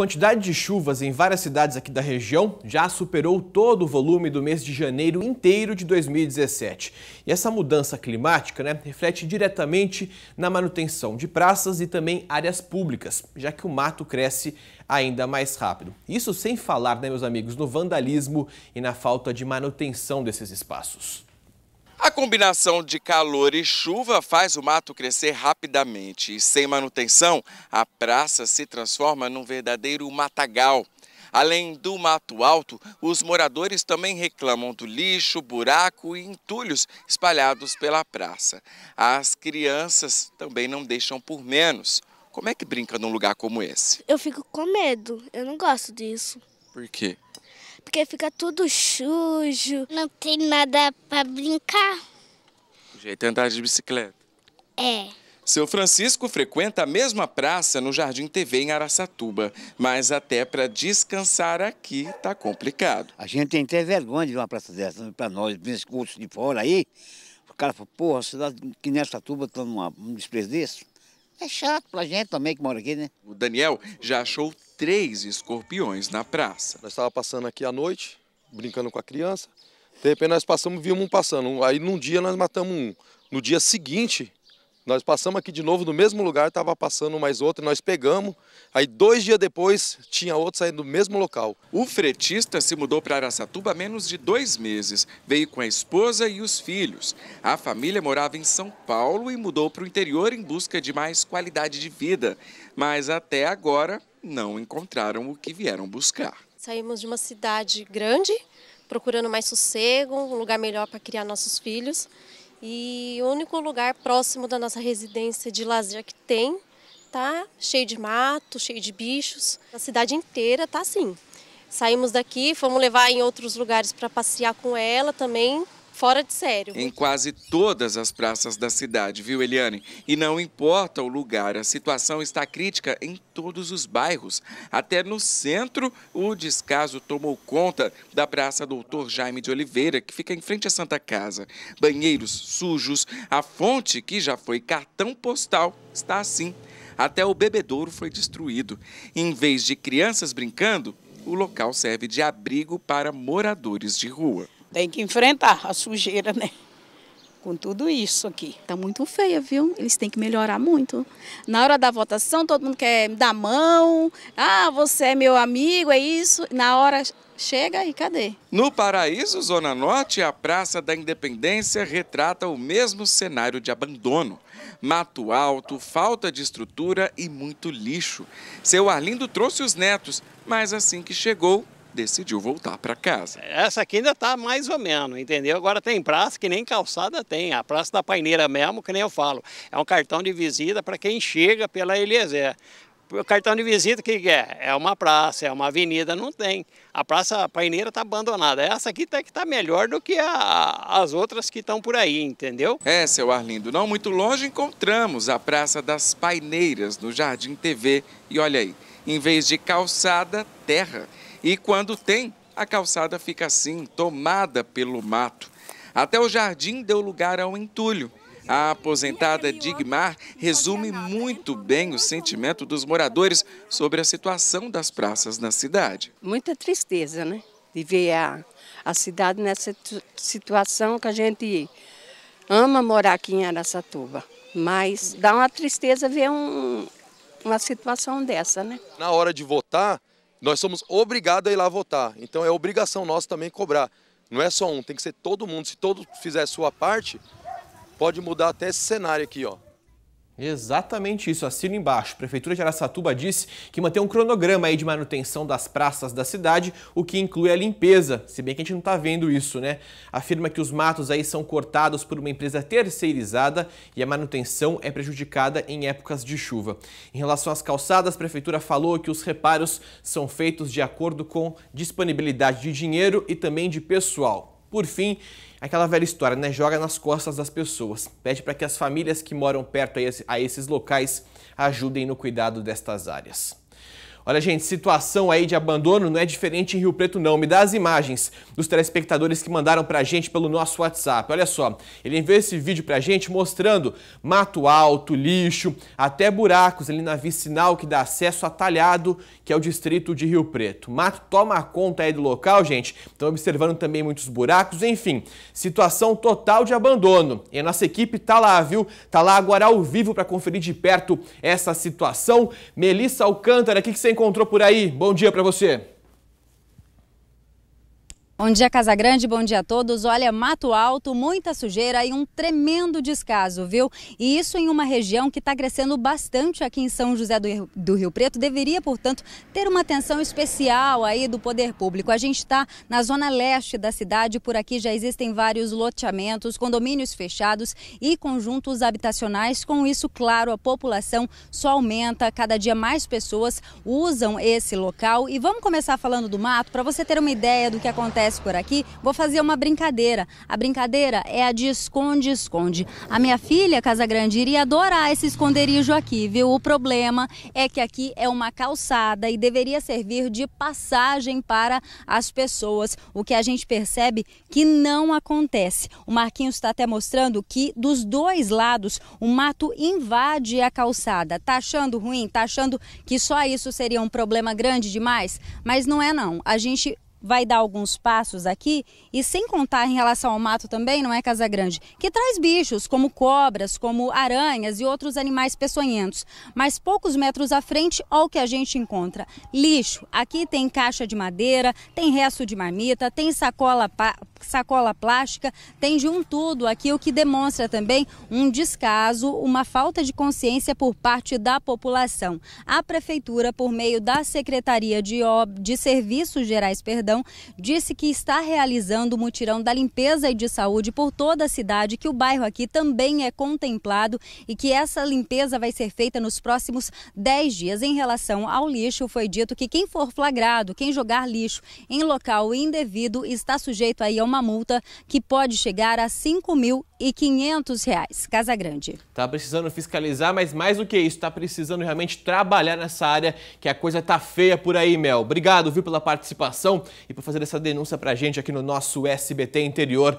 quantidade de chuvas em várias cidades aqui da região já superou todo o volume do mês de janeiro inteiro de 2017. E essa mudança climática né, reflete diretamente na manutenção de praças e também áreas públicas, já que o mato cresce ainda mais rápido. Isso sem falar, né, meus amigos, no vandalismo e na falta de manutenção desses espaços. A combinação de calor e chuva faz o mato crescer rapidamente e sem manutenção, a praça se transforma num verdadeiro matagal. Além do mato alto, os moradores também reclamam do lixo, buraco e entulhos espalhados pela praça. As crianças também não deixam por menos. Como é que brinca num lugar como esse? Eu fico com medo, eu não gosto disso. Por quê? porque fica tudo sujo. Não tem nada para brincar. O jeito é andar de bicicleta. É. Seu Francisco frequenta a mesma praça no Jardim TV em Araçatuba, mas até para descansar aqui tá complicado. A gente tem até vergonha de uma praça dessa, né, para nós, vem esse curso de fora aí, o cara fala, porra, a cidade que nem tuba tá num desprezo desse. É chato pra gente também que mora aqui, né? O Daniel já achou três escorpiões na praça. Nós estávamos passando aqui à noite, brincando com a criança. De repente nós passamos, vimos um passando. Aí num dia nós matamos um. No dia seguinte, nós passamos aqui de novo no mesmo lugar, estava passando mais outro, nós pegamos. Aí dois dias depois tinha outro saindo do mesmo local. O fretista se mudou para Aracatuba há menos de dois meses. Veio com a esposa e os filhos. A família morava em São Paulo e mudou para o interior em busca de mais qualidade de vida. Mas até agora não encontraram o que vieram buscar. Saímos de uma cidade grande, procurando mais sossego, um lugar melhor para criar nossos filhos. E o único lugar próximo da nossa residência de lazer que tem tá cheio de mato, cheio de bichos. A cidade inteira tá assim. Saímos daqui, fomos levar em outros lugares para passear com ela também, fora de sério. Em quase todas as praças da cidade, viu, Eliane? E não importa o lugar, a situação está crítica em todos os bairros. Até no centro, o descaso tomou conta da Praça Doutor Jaime de Oliveira, que fica em frente à Santa Casa. Banheiros sujos, a fonte, que já foi cartão postal, está assim. Até o bebedouro foi destruído. Em vez de crianças brincando, o local serve de abrigo para moradores de rua. Tem que enfrentar a sujeira, né? Com tudo isso aqui. Tá muito feia, viu? Eles têm que melhorar muito. Na hora da votação, todo mundo quer me dar mão. Ah, você é meu amigo, é isso. Na hora Chega aí, cadê? No Paraíso, Zona Norte, a Praça da Independência retrata o mesmo cenário de abandono. Mato alto, falta de estrutura e muito lixo. Seu Arlindo trouxe os netos, mas assim que chegou, decidiu voltar para casa. Essa aqui ainda está mais ou menos, entendeu? Agora tem praça que nem calçada tem, a Praça da Paineira mesmo, que nem eu falo, é um cartão de visita para quem chega pela Eliezer. O cartão de visita, o que é? É uma praça, é uma avenida, não tem. A Praça Paineira está abandonada. Essa aqui até tá que está melhor do que a, as outras que estão por aí, entendeu? É, seu Arlindo, não muito longe encontramos a Praça das Paineiras, no Jardim TV. E olha aí, em vez de calçada, terra. E quando tem, a calçada fica assim, tomada pelo mato. Até o jardim deu lugar ao entulho. A aposentada Digmar resume muito bem o sentimento dos moradores sobre a situação das praças na cidade. Muita tristeza, né? De ver a, a cidade nessa situação que a gente ama morar aqui em Aracatuba Mas dá uma tristeza ver um, uma situação dessa, né? Na hora de votar, nós somos obrigados a ir lá votar. Então é obrigação nossa também cobrar. Não é só um, tem que ser todo mundo. Se todo fizer sua parte, pode mudar até esse cenário aqui, ó. Exatamente isso, assino embaixo. A Prefeitura de Araçatuba disse que mantém um cronograma aí de manutenção das praças da cidade, o que inclui a limpeza, se bem que a gente não está vendo isso, né? Afirma que os matos aí são cortados por uma empresa terceirizada e a manutenção é prejudicada em épocas de chuva. Em relação às calçadas, a Prefeitura falou que os reparos são feitos de acordo com disponibilidade de dinheiro e também de pessoal. Por fim, Aquela velha história, né? Joga nas costas das pessoas. Pede para que as famílias que moram perto a esses locais ajudem no cuidado destas áreas. Olha, gente, situação aí de abandono não é diferente em Rio Preto, não. Me dá as imagens dos telespectadores que mandaram pra gente pelo nosso WhatsApp. Olha só, ele enviou esse vídeo pra gente mostrando mato alto, lixo, até buracos ali na vicinal que dá acesso a Talhado, que é o distrito de Rio Preto. Mato toma conta aí do local, gente. Estão observando também muitos buracos, enfim, situação total de abandono. E a nossa equipe tá lá, viu? Tá lá agora ao vivo para conferir de perto essa situação. Melissa Alcântara, o que, que você encontrou por aí? Bom dia para você. Bom dia, Casa Grande, bom dia a todos. Olha, Mato Alto, muita sujeira e um tremendo descaso, viu? E isso em uma região que está crescendo bastante aqui em São José do Rio, do Rio Preto, deveria, portanto, ter uma atenção especial aí do poder público. A gente está na zona leste da cidade, por aqui já existem vários loteamentos, condomínios fechados e conjuntos habitacionais. Com isso, claro, a população só aumenta, cada dia mais pessoas usam esse local. E vamos começar falando do mato, para você ter uma ideia do que acontece por aqui, vou fazer uma brincadeira. A brincadeira é a de esconde-esconde. A minha filha, grande iria adorar esse esconderijo aqui, viu? O problema é que aqui é uma calçada e deveria servir de passagem para as pessoas, o que a gente percebe que não acontece. O Marquinhos está até mostrando que dos dois lados o mato invade a calçada. Tá achando ruim? Tá achando que só isso seria um problema grande demais? Mas não é não. A gente vai dar alguns passos aqui, e sem contar em relação ao mato também, não é Casa Grande, que traz bichos como cobras, como aranhas e outros animais peçonhentos. Mas poucos metros à frente, olha o que a gente encontra: lixo. Aqui tem caixa de madeira, tem resto de marmita, tem sacola, sacola plástica, tem de um tudo aqui, o que demonstra também um descaso, uma falta de consciência por parte da população. A Prefeitura, por meio da Secretaria de, Ob... de Serviços Gerais, perdão, disse que está realizando o mutirão da limpeza e de saúde por toda a cidade, que o bairro aqui também é contemplado e que essa limpeza vai ser feita nos próximos 10 dias. Em relação ao lixo, foi dito que quem for flagrado, quem jogar lixo em local indevido, está sujeito aí a uma multa que pode chegar a 5 mil e 500 reais. Casa Grande. Tá precisando fiscalizar, mas mais do que isso, tá precisando realmente trabalhar nessa área que a coisa tá feia por aí, Mel. Obrigado, viu, pela participação e por fazer essa denúncia para a gente aqui no nosso SBT Interior.